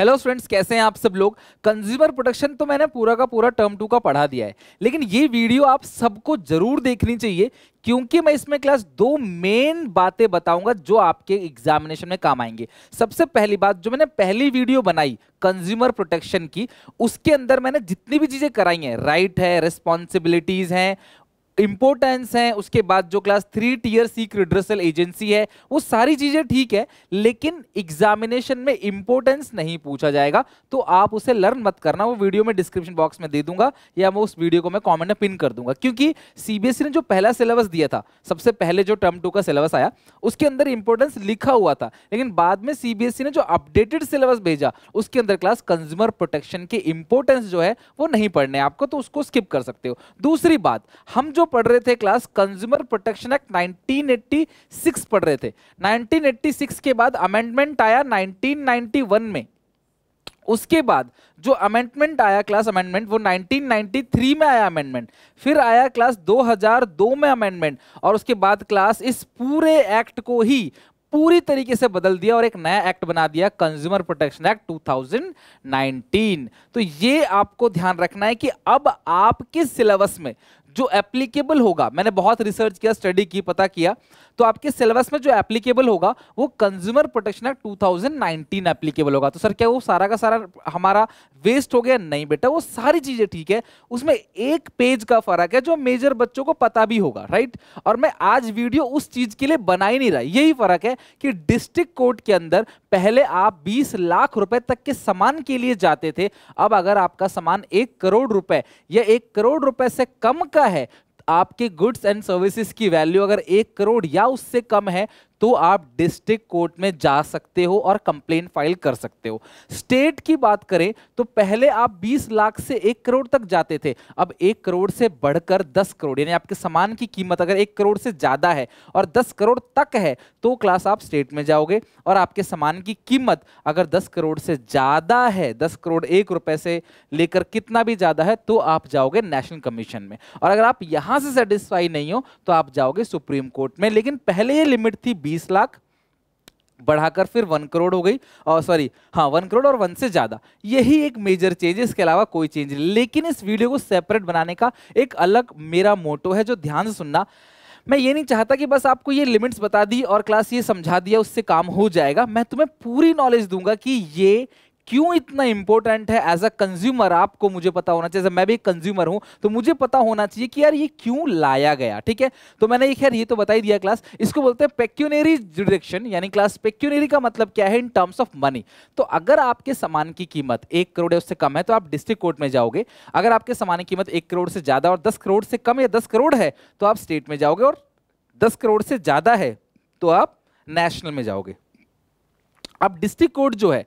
hello friends कैसे हैं आप सब लोग कंज्यूमर प्रोटेक्शन तो मैंने पूरा का पूरा टर्म टू का पढ़ा दिया है लेकिन ये वीडियो आप सबको जरूर देखनी चाहिए क्योंकि मैं इसमें क्लास दो मेन बातें बताऊंगा जो आपके एग्जामिनेशन में काम आएंगे सबसे पहली बात जो मैंने पहली वीडियो बनाई कंज्यूमर प्रोटेक्शन की उसके अंदर मैंने जितनी भी चीज़ें कराई हैं राइट है रिस्पॉन्सिबिलिटीज़ हैं इंपोर्टेंस है उसके बाद जो क्लास थ्री टीयर सीख रिड्रेसल एजेंसी है वो सारी चीजें ठीक है लेकिन एग्जामिनेशन में इंपोर्टेंस नहीं पूछा जाएगा तो आप उसे लर्न मत करना वो वीडियो में डिस्क्रिप्शन बॉक्स में दे दूंगा या मैं उस वीडियो को मैं कॉमेंट में पिन कर दूंगा क्योंकि सीबीएसई e ने जो पहला सिलेबस दिया था सबसे पहले जो टर्म टू का सिलेबस आया उसके अंदर इंपोर्टेंस लिखा हुआ था लेकिन बाद में सीबीएसई e ने जो अपडेटेड सिलेबस भेजा उसके अंदर क्लास कंज्यूमर प्रोटेक्शन के इंपोर्टेंस जो है वो नहीं पढ़ने आपको तो उसको स्किप कर सकते हो दूसरी बात हम जो पढ़ रहे थे क्लास कंज्यूमर प्रोटेक्शन एक्ट 1986 पढ़ रहे थे 1986 के बाद अमेंडमेंट आया 1991 में उसके बाद जो अमेंडमेंट आया क्लास अमेंडमेंट वो 1993 में आया अमेंडमेंट फिर आया क्लास 2002 में अमेंडमेंट और उसके बाद क्लास इस पूरे एक्ट को ही पूरी तरीके से बदल दिया और एक नया एक्ट बना दिया कंज्यूमर प्रोटेक्शन एक्ट 2019 तो ये आपको ध्यान रखना है कि अब आपके सिलेबस में जो एप्लीकेबल होगा मैंने बहुत रिसर्च किया स्टडी की पता किया तो आपके सिलेबस में जो एप्लीकेबल होगा वो कंज्यूमर प्रोटेक्शन एक्ट 2019 एप्लीकेबल होगा तो सर क्या वो सारा का सारा हमारा वेस्ट हो गया नहीं बेटा वो सारी चीजें ठीक है उसमें एक पेज का फर्क है जो मेजर बच्चों को पता भी होगा राइट और मैं आज वीडियो उस चीज के लिए बना ही नहीं रहा यही फर्क है कि डिस्ट्रिक्ट कोर्ट के अंदर पहले आप बीस लाख रुपए तक के सामान के लिए जाते थे अब अगर आपका सामान एक करोड़ रुपए या एक करोड़ रुपए से कम कर का है आपके गुड्स एंड सर्विसेज की वैल्यू अगर एक करोड़ या उससे कम है तो आप डिस्ट्रिक्ट कोर्ट में जा सकते हो और कंप्लेन फाइल कर सकते हो स्टेट की बात करें तो पहले आप 20 लाख से एक करोड़ तक जाते थे अब एक करोड़ से बढ़कर 10 करोड़ यानी आपके सामान की कीमत अगर एक करोड़ से ज़्यादा है और 10 करोड़ तक है तो क्लास आप स्टेट में जाओगे और आपके सामान की कीमत अगर दस करोड़ से ज़्यादा है दस करोड़ एक रुपये से लेकर कितना भी ज़्यादा है तो आप जाओगे नेशनल कमीशन में और अगर आप यहाँ से सेटिस्फाई नहीं हो तो आप जाओगे सुप्रीम कोर्ट में लेकिन पहले ये लिमिट थी बीस लाख बढ़ाकर फिर वन करोड़ हो गई और सॉरी हाँ वन करोड़ और वन से ज़्यादा यही एक मेजर चेंज है इसके अलावा कोई चेंज नहीं लेकिन इस वीडियो को सेपरेट बनाने का एक अलग मेरा मोटो है जो ध्यान से सुनना मैं ये नहीं चाहता कि बस आपको ये लिमिट्स बता दी और क्लास ये समझा दिया उससे काम हो जाएगा मैं तुम्हें पूरी नॉलेज दूंगा कि ये क्यों इतना इंपॉर्टेंट है एज अ कंज्यूमर आपको मुझे पता होना चाहिए मैं भी एक कंज्यूमर हूं तो मुझे पता होना चाहिए कि यार ये क्यों लाया गया ठीक है तो मैंने ये खैर ये तो बता ही दिया क्लास इसको बोलते हैं पेक्यूनरी डिडक्शन यानी क्लास पेक्यूनरी का मतलब क्या है इन टर्म्स ऑफ मनी तो अगर आपके सामान की कीमत एक करोड़ या उससे कम है तो आप डिस्ट्रिक्ट कोर्ट में जाओगे अगर आपके सामान की कीमत एक करोड़ से ज्यादा और दस करोड़ से कम या दस करोड़ है तो आप स्टेट में जाओगे और दस करोड़ से ज्यादा है तो आप नेशनल में जाओगे अब डिस्ट्रिक्ट कोर्ट जो है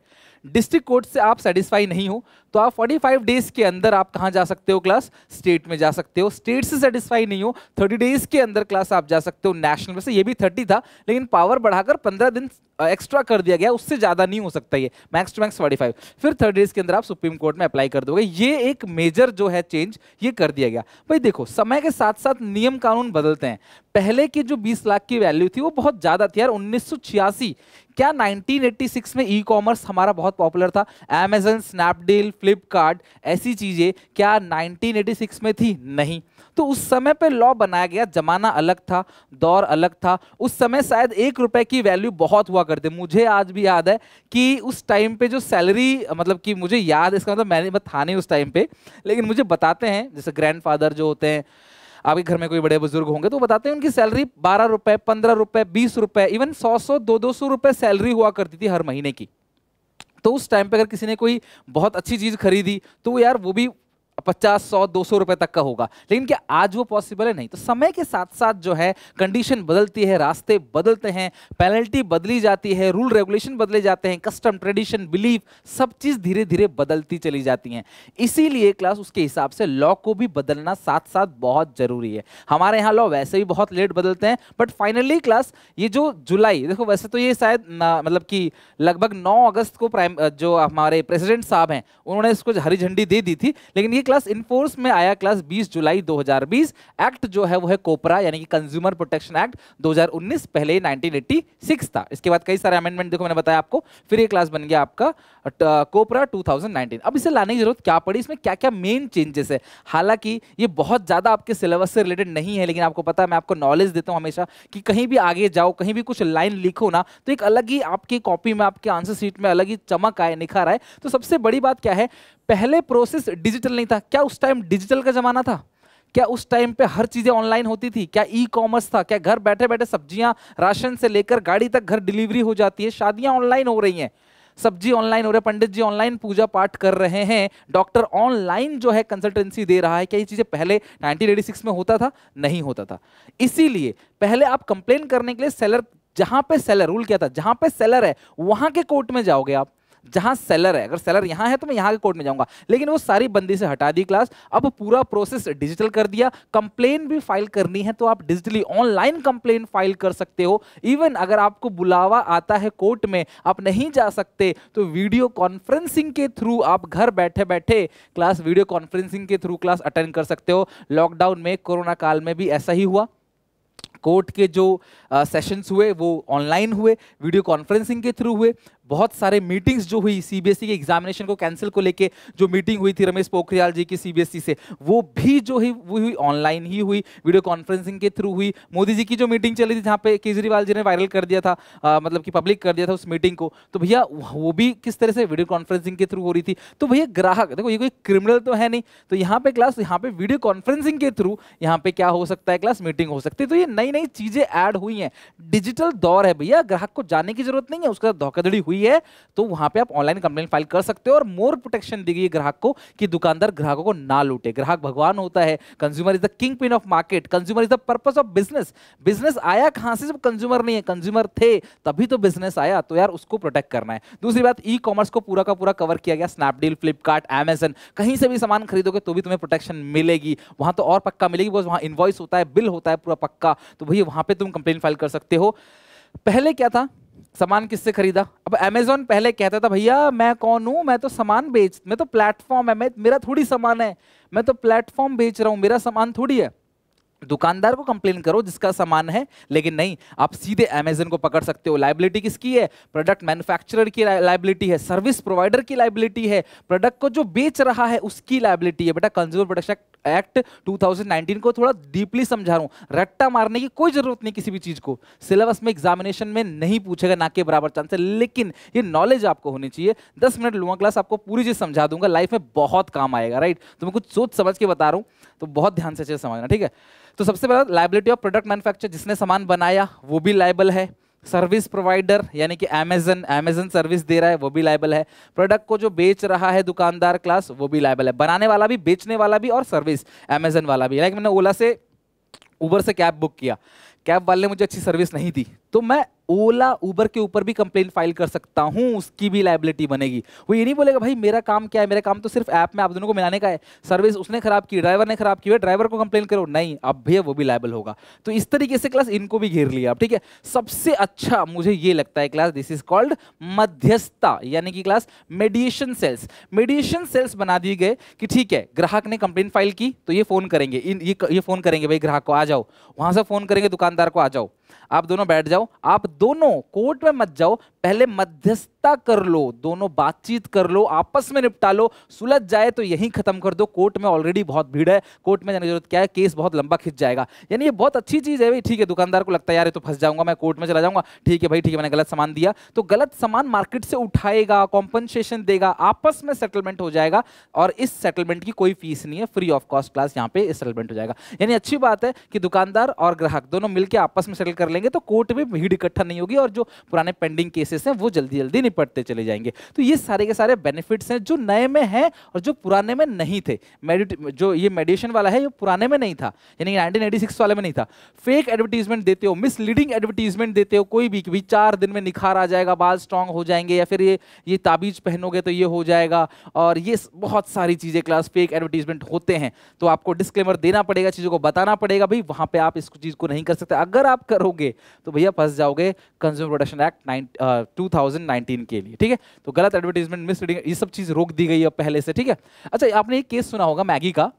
डिस्ट्रिक्ट कोर्ट से आप सेटिस्फाई नहीं हो तो आप 45 डेज के अंदर आप कहाँ जा सकते हो क्लास स्टेट में जा सकते हो स्टेट से सेटिस्फाई नहीं हो 30 डेज के अंदर क्लास आप जा सकते हो नेशनल में से ये भी 30 था लेकिन पावर बढ़ाकर 15 दिन एक्स्ट्रा कर दिया गया उससे ज़्यादा नहीं हो सकता ये max to max forty five फिर थर्ड डेज के अंदर आप सुप्रीम कोर्ट में अप्लाई कर दोगे ये एक मेजर जो है चेंज ये कर दिया गया भाई देखो समय के साथ साथ नियम कानून बदलते हैं पहले की जो बीस लाख की वैल्यू थी वो बहुत ज़्यादा थी यार उन्नीस क्या 1986 में ई कॉमर्स हमारा बहुत पॉपुलर था अमेजन स्नैपडील फ्लिपकार्ट ऐसी चीज़ें क्या 1986 में थी नहीं तो उस समय पे लॉ बनाया गया जमाना अलग था दौर अलग था उस समय शायद एक रुपए की वैल्यू बहुत हुआ करते मुझे आज भी याद है कि उस टाइम पे जो सैलरी मतलब कि मुझे याद इसका मतलब मैंने था नहीं उस टाइम पे लेकिन मुझे बताते हैं जैसे ग्रैंड जो होते हैं आपके घर में कोई बड़े बुजुर्ग होंगे तो बताते हैं उनकी सैलरी बारह रुपए पंद्रह रुपए बीस रुपए इवन सौ सौ दो दो सौ रुपए सैलरी हुआ करती थी हर महीने की तो उस टाइम पे अगर किसी ने कोई बहुत अच्छी चीज़ खरीदी तो यार वो भी पचास सौ दो सौ रुपए तक का होगा लेकिन क्या आज वो पॉसिबल है नहीं तो समय के साथ साथ जो है कंडीशन बदलती है रास्ते बदलते हैं पेनल्टी बदली जाती है रूल रेगुलेशन बदले जाते हैं कस्टम ट्रेडिशन बिलीव सब चीज धीरे धीरे बदलती चली जाती है इसीलिए क्लास उसके हिसाब से लॉ को भी बदलना साथ साथ बहुत जरूरी है हमारे यहाँ लॉ वैसे भी बहुत लेट बदलते हैं बट फाइनली क्लास ये जो जुलाई देखो वैसे तो ये शायद मतलब कि लगभग नौ अगस्त को प्राइम जो हमारे प्रेसिडेंट साहब हैं उन्होंने इसको हरी झंडी दे दी थी लेकिन ये क्लास इनफोर्स में आया क्लास 20 जुलाई 2020 एक्ट जो है वो है कोपरा यानी कि कंज्यूमर प्रोटेक्शन एक्ट 2019 पहले 1986 था इसके बाद कई सारे अमेंडमेंट देखो मैंने बताया आपको फिर ये क्लास बन गया आपका कोपरा 2019 अब इसे लाने की जरूरत क्या पड़ी इसमें क्या क्या मेन चेंजेस है हालांकि ये बहुत ज़्यादा आपके सिलेबस से रिलेटेड नहीं है लेकिन आपको पता है मैं आपको नॉलेज देता हूँ हमेशा कि कहीं भी आगे जाओ कहीं भी कुछ लाइन लिखो ना तो एक अलग ही आपकी कॉपी में आपके आंसर शीट में अलग ही चमक आए निखार आए तो सबसे बड़ी बात क्या है पहले प्रोसेस डिजिटल नहीं था क्या उस टाइम डिजिटल का जमाना था क्या उस टाइम पे हर चीज़ें ऑनलाइन होती थी क्या ई कॉमर्स था क्या घर बैठे बैठे सब्जियां राशन से लेकर गाड़ी तक घर डिलीवरी हो जाती है शादियां ऑनलाइन हो रही हैं सब्जी ऑनलाइन हो रहे पंडित जी ऑनलाइन पूजा पाठ कर रहे हैं डॉक्टर ऑनलाइन जो है कंसल्टेंसी दे रहा है क्या ये चीज़ें पहले नाइनटीन में होता था नहीं होता था इसीलिए पहले आप कंप्लेन करने के लिए सेलर जहां पे सेलर रूल क्या था जहां पे सेलर है वहां के कोर्ट में जाओगे आप जहां सेलर है अगर सेलर यहां है तो मैं यहां के कोर्ट में जाऊंगा लेकिन वो सारी बंदी से हटा दी क्लास अब पूरा प्रोसेस डिजिटल कर दिया कंप्लेन भी फाइल करनी है तो आप डिजिटली ऑनलाइन कंप्लेन फाइल कर सकते हो इवन अगर आपको बुलावा आता है कोर्ट में आप नहीं जा सकते तो वीडियो कॉन्फ्रेंसिंग के थ्रू आप घर बैठे बैठे क्लास वीडियो कॉन्फ्रेंसिंग के थ्रू क्लास अटेंड कर सकते हो लॉकडाउन में कोरोना काल में भी ऐसा ही हुआ कोर्ट के जो सेशंस हुए वो ऑनलाइन हुए वीडियो कॉन्फ्रेंसिंग के थ्रू हुए बहुत सारे मीटिंग्स जो हुई सीबीएसई e के एग्जामिनेशन को कैंसिल को लेके जो मीटिंग हुई थी रमेश पोखरियाल जी की सीबीएसई e से वो भी जो है वो हुई ऑनलाइन ही हुई वीडियो कॉन्फ्रेंसिंग के थ्रू हुई मोदी जी की जो मीटिंग चली थी जहाँ पे केजरीवाल जी ने वायरल कर दिया था आ, मतलब कि पब्लिक कर दिया था उस मीटिंग को तो भैया वो भी किस तरह से वीडियो कॉन्फ्रेंसिंग के थ्रू हो रही थी तो भैया ग्राहक देखो ये कोई क्रिमिनल तो है नहीं तो यहाँ पे क्लास यहाँ पे वीडियो कॉन्फ्रेंसिंग के थ्रू यहाँ पे क्या हो सकता है क्लास मीटिंग हो सकती है तो ये नई नई चीजें ऐड हुई हैं डिजिटल दौर है भैया ग्राहक को जाने की जरूरत नहीं है उसका धोखाधड़ी हुई हुई है तो वहां पे आप ऑनलाइन कंप्लेन फाइल कर सकते हो और मोर प्रोटेक्शन दी गई ग्राहक को कि दुकानदार ग्राहकों को ना लूटे ग्राहक भगवान होता है consumer is the king pin of market consumer is the purpose of business business आया कहां से जब कंज्यूमर नहीं है कंज्यूमर थे तभी तो बिजनेस आया तो यार उसको प्रोटेक्ट करना है दूसरी बात ई कॉमर्स को पूरा का पूरा कवर किया गया स्नैपडील फ्लिपकार्ट एमेजन कहीं से भी सामान खरीदोगे तो भी तुम्हें प्रोटेक्शन मिलेगी वहां तो और पक्का मिलेगी बिकॉज वहां इन्वॉइस होता है बिल होता है पूरा पक्का तो भैया वहां पर तुम कंप्लेन फाइल कर सकते हो पहले क्या था सामान किससे खरीदा अब अमेजोन पहले कहता था भैया मैं कौन हूँ मैं तो सामान बेच मैं तो प्लेटफॉर्म है मैं मेरा थोड़ी सामान है मैं तो प्लेटफॉर्म बेच रहा हूँ मेरा सामान थोड़ी है दुकानदार को कंप्लेन करो जिसका सामान है लेकिन नहीं आप सीधे अमेजन को पकड़ सकते हो लाइबिलिटी किसकी है प्रोडक्ट मैन्युफैक्चरर की लाइबिलिटी है सर्विस प्रोवाइडर की लाइबिलिटी है प्रोडक्ट को जो बेच रहा है उसकी लाइबिलिटी है बेटा कंज्यूमर प्रोडक्शन एक्ट 2019 को थोड़ा डीपली समझा रहा हूँ रट्टा मारने की कोई जरूरत नहीं किसी भी चीज़ को सिलेबस में एग्जामिनेशन में नहीं पूछेगा ना के बराबर चांस है लेकिन ये नॉलेज आपको होनी चाहिए दस मिनट लूंगा क्लास आपको पूरी चीज़ समझा दूंगा लाइफ में बहुत काम आएगा राइट तो मैं कुछ सोच समझ के बता रहा हूँ तो बहुत ध्यान से समझना ठीक है तो सबसे पहले लाइबिलिटी ऑफ प्रोडक्ट मैन्युफैक्चर जिसने सामान बनाया वो भी लाइबल है सर्विस प्रोवाइडर यानी कि अमेजन अमेजन सर्विस दे रहा है वो भी लाइबल है प्रोडक्ट को जो बेच रहा है दुकानदार क्लास वो भी लाइबल है बनाने वाला भी बेचने वाला भी और सर्विस अमेजन वाला भी लाइक मैंने ओला से उबर से कैब बुक किया कैब वाले मुझे अच्छी सर्विस नहीं दी तो मैं ओला उबर के ऊपर भी कंप्लेन फाइल कर सकता हूँ उसकी भी लाइबिलिटी बनेगी वो ये नहीं बोलेगा भाई मेरा काम क्या है मेरा काम तो सिर्फ ऐप में आप दोनों को मिलाने का है सर्विस उसने खराब की ड्राइवर ने खराब की है ड्राइवर को कंप्लेन करो नहीं अब भैया वो भी लाइबल होगा तो इस तरीके से क्लास इनको भी घेर लिया ठीक है सबसे अच्छा मुझे ये लगता है क्लास दिस इज कॉल्ड मध्यस्था यानी कि class mediation cells mediation cells बना दिए गए कि ठीक है ग्राहक ने कंप्लेन फाइल की तो ये फोन करेंगे ये फोन करेंगे भाई ग्राहक को आ जाओ वहां से फोन करेंगे दुकानदार को आ जाओ आप दोनों बैठ जाओ आप दोनों कोर्ट में मत जाओ पहले मध्यस्थता कर लो दोनों बातचीत कर लो आपस में निपटा लो सुलझ जाए तो यहीं खत्म कर दो कोर्ट में ऑलरेडी बहुत भीड़ है कोर्ट में जाने की जरूरत क्या है केस बहुत लंबा खिंच जाएगा यानी ये बहुत अच्छी चीज़ है भाई ठीक है दुकानदार को लगता है यार तो फंस जाऊंगा मैं कोर्ट में चला जाऊंगा ठीक है भाई ठीक है मैंने गलत सामान दिया तो गलत सामान मार्केट से उठाएगा कॉम्पनसेशन देगा आपस में सेटलमेंट हो जाएगा और इस सेटलमेंट की कोई फीस नहीं है फ्री ऑफ कॉस्ट क्लास यहाँ पे सेटलमेंट हो जाएगा यानी अच्छी बात है कि दुकानदार और ग्राहक दोनों मिलकर आपस में सेटल कर लेंगे तो कोर्ट में भीड़ इकट्ठा नहीं होगी और जो पुराने पेंडिंग केसेस हैं वो जल्दी जल्दी निपटते चले जाएंगे तो ये सारे के सारे बेनिफिट्स हैं जो नए में हैं और जो पुराने में नहीं थे मेडिट जो ये मेडिएशन वाला है ये पुराने में नहीं था यानी नाइनटीन एटी सिक्स वाले में नहीं था फेक एडवर्टीजमेंट देते हो मिसलीडिंग एडवर्टीजमेंट देते हो कोई भी कि चार दिन में निखार आ जाएगा बाल स्ट्रांग हो जाएंगे या फिर ये ये ताबीज पहनोगे तो ये हो जाएगा और ये बहुत सारी चीज़ें क्लास फेक एडवर्टीजमेंट होते हैं तो आपको डिस्क्लेमर देना पड़ेगा चीज़ों को बताना पड़ेगा भाई वहाँ पर आप इस चीज़ को नहीं कर सकते अगर आप कर करोगे तो भैया फंस जाओगे consumer production act two thousand nineteen के लिए ठीक है तो गलत एडवर्टीजमेंट मिस रीडिंग ये सब चीज़ रोक दी गई है पहले से ठीक है अच्छा आपने एक केस सुना होगा मैगी का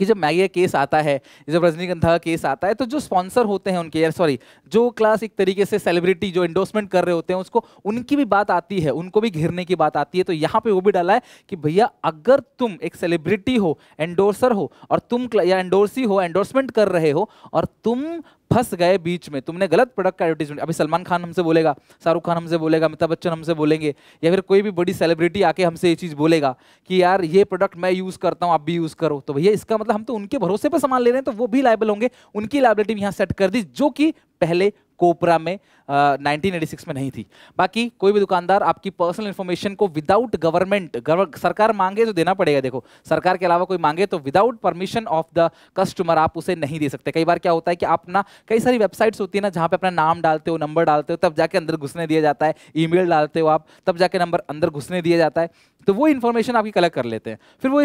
कि जब मैगी का केस आता है जब रजनीगंधा का केस आता है तो जो स्पॉन्सर होते हैं उनके यार सॉरी जो क्लास एक तरीके से सेलिब्रिटी जो इंडोसमेंट कर रहे होते हैं उसको उनकी भी बात आती है उनको भी घिरने की बात आती है तो यहाँ पे वो भी डाला है कि भैया अगर तुम एक सेलिब्रिटी हो एंडोर्सर हो और तुम या एंडोर्सी हो एंडोर्समेंट कर रहे हो और तुम फंस गए बीच में तुमने गलत प्रोडक्ट का एडवर्टीजमेंट अभी सलमान खान हमसे बोलेगा शाहरुख खान हमसे बोलेगा अमिताभ बच्चन हमसे बोलेंगे या फिर कोई भी बड़ी सेलिब्रिटी आके हमसे ये चीज़ बोलेगा कि यार ये प्रोडक्ट मैं यूज़ करता हूँ आप भी यूज़ करो तो भैया इसका मतलब हम तो उनके भरोसे पर सामान ले रहे हैं तो वो भी लाइबल होंगे उनकी लाइबिलिटी यहाँ सेट कर दी जो कि पहले कोपरा में नाइनटीन एटी सिक्स में नहीं थी बाकी कोई भी दुकानदार आपकी पर्सनल इन्फॉर्मेशन को विदाउट गवर्नमेंट सरकार मांगे तो देना पड़ेगा देखो सरकार के अलावा कोई मांगे तो without permission of the customer आप उसे नहीं दे सकते कई बार क्या होता है कि आप ना कई सारी वेबसाइट्स होती है ना जहाँ पर अपना नाम डालते हो नंबर डालते हो तब जाके अंदर घुसने दिया जाता है ई डालते हो आप तब जाके नंबर अंदर घुसने दिया जाता है तो वो इन्फॉर्मेशन आपकी कलेक्ट कर लेते हैं फिर वो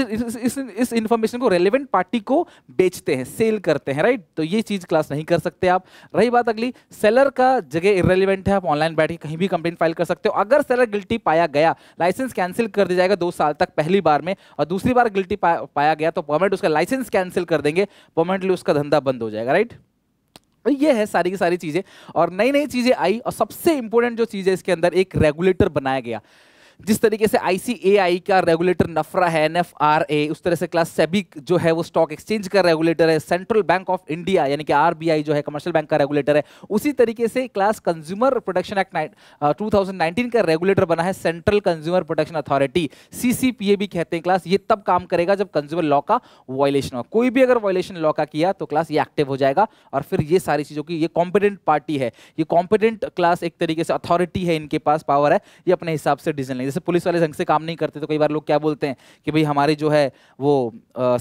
इस इन्फॉर्मेशन को रेलिवेंट पार्टी को बेचते हैं सेल करते हैं राइट तो ये चीज़ क्लास नहीं कर सकते आप रही बात अगली सेलर का जगह इरेलीवेंट है आप ऑनलाइन बैठ के कहीं भी कंप्लेन फाइल कर सकते हो अगर सेलर गिल्टी पाया गया लाइसेंस कैंसिल कर दिया जाएगा दो साल तक पहली बार में और दूसरी बार गिल्टी पाया गया तो परमानेंट उसका लाइसेंस कैंसिल कर देंगे परमानेंटली उसका धंधा बंद हो जाएगा राइट तो ये है सारी की सारी चीज़ें और नई नई चीज़ें आई और सबसे इंपॉर्टेंट जो चीज़ है इसके अंदर एक रेगुलेटर बनाया गया जिस तरीके से आईसीएआई का रेगुलेटर नफरा है एनएफआरए उस तरह से क्लास सेबिक जो है वो स्टॉक एक्सचेंज का रेगुलेटर है सेंट्रल बैंक ऑफ इंडिया यानी कि आरबीआई जो है कमर्शियल बैंक का रेगुलेटर है उसी तरीके से class consumer protection act two का रेगुलेटर बना है central consumer protection authority CCPA भी कहते हैं क्लास ये तब काम करेगा जब कंज्यूमर लॉ का वॉयलेशन हो कोई भी अगर वॉयलेशन लॉ का किया तो क्लास ये एक्टिव हो जाएगा और फिर ये सारी चीज़ों की ये कॉम्पिटेंट पार्टी है ये कॉम्पिटेंट क्लास एक तरीके से अथॉरिटी है इनके पास पावर है ये अपने हिसाब से डिजाइन नहीं जैसे पुलिस वाले ढंग से काम नहीं करते तो कई बार लोग क्या बोलते हैं कि भाई हमारी जो है वो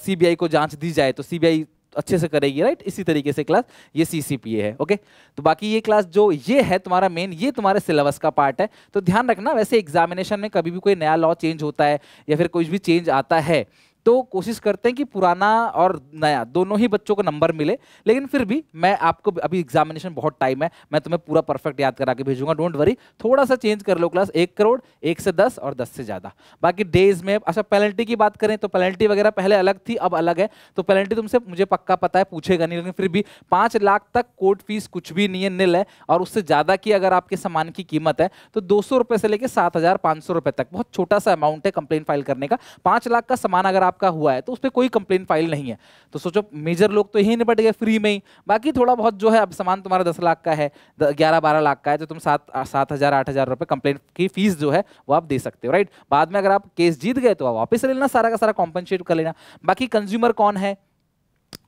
सीबीआई को जांच दी जाए तो सीबीआई अच्छे से करेगी राइट इसी तरीके से क्लास ये सी सी पी ए है ओके तो बाकी ये क्लास जो ये है तुम्हारा मेन ये तुम्हारे सिलेबस का पार्ट है तो ध्यान रखना वैसे एग्जामिनेशन में कभी भी कोई नया लॉ चेंज होता है या फिर कोई भी चेंज आता है तो कोशिश करते हैं कि पुराना और नया दोनों ही बच्चों को नंबर मिले लेकिन फिर भी मैं आपको अभी एग्जामिनेशन बहुत टाइम है मैं तुम्हें पूरा परफेक्ट याद करा के भेजूंगा डोंट वरी थोड़ा सा चेंज कर लो क्लास एक करोड़ एक से दस और दस से ज़्यादा बाकी डेज में अच्छा पेनल्टी की बात करें तो पेनल्टी वगैरह पहले अलग थी अब अलग है तो पेनल्टी तुमसे मुझे पक्का पता है पूछेगा नहीं लेकिन फिर भी पाँच लाख तक कोर्ट फीस कुछ भी नहीं है निल है और उससे ज़्यादा की अगर आपके सामान की कीमत है तो दो सौ से लेकर सात हज़ार पाँच सौ तक बहुत छोटा सा अमाउंट है कंप्लेन फाइल करने का पाँच लाख का सामान अगर आप आपका हुआ है तो उस पर कोई कंप्लेन फाइल नहीं है तो सोचो मेजर लोग तो यही निपट गए फ्री में ही बाकी थोड़ा बहुत जो है अब सामान तुम्हारा दस लाख का है ग्यारह बारह लाख का है तो तुम सात सात हज़ार आठ हज़ार रुपये कंप्लेन की फीस जो है वो आप दे सकते हो राइट बाद में अगर आप केस जीत गए तो आप वापस ले लेना सारा का सारा कॉम्पनसेट कर लेना बाकी कंज्यूमर कौन है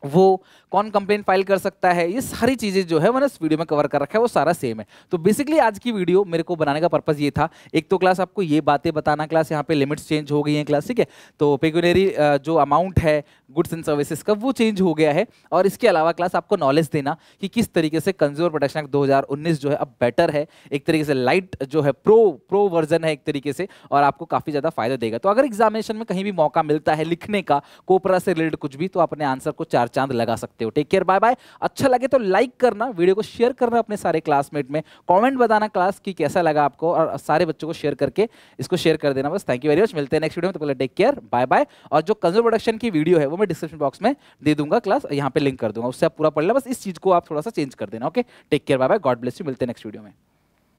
वो कौन कंप्लेन फाइल कर सकता है ये सारी चीज़ें जो है मैंने इस वीडियो में कवर कर रखा है वो सारा सेम है तो बेसिकली आज की वीडियो मेरे को बनाने का पर्पज़ ये था एक तो क्लास आपको ये बातें बताना क्लास यहाँ पे लिमिट्स चेंज हो गई हैं क्लास ठीक है तो पेगुलरी जो अमाउंट है गुड्स एंड सर्विसेज का वो चेंज हो गया है और इसके अलावा क्लास आपको नॉलेज देना कि किस तरीके से कंज्यूमर प्रोटेक्शन एक्ट दो जो है अब बेटर है एक तरीके से लाइट जो है प्रो प्रो वर्जन है एक तरीके से और आपको काफ़ी ज़्यादा फायदा देगा तो अगर एग्जामिनेशन में कहीं भी मौका मिलता है लिखने का कोपरा से रिलेटेड कुछ भी तो अपने आंसर को चार चांद लगा सकते हो टेक केयर बाय बाय अच्छा लगे तो लाइक करना वीडियो को शेयर करना अपने सारे क्लासमेट में कॉमेंट बताना क्लास की कैसा लगा आपको और सारे बच्चों को शेयर करके इसको शेयर कर देना बस थैंक यू वेरी मच मिलते हैं नेक्स्ट वीडियो में तो टेक केयर बाय बाय और जो कंजर प्रोडक्शन की वीडियो है वो मैं डिस्क्रिप्शन बॉक्स में दे दूंगा क्लास यहाँ पे लिंक कर दूंगा उससे आप पूरा पढ़ लेना बस इस चीज़ को आप थोड़ा सा चेंज कर देना okay take care bye bye God bless you मिलते हैं नेक्स्ट वीडियो में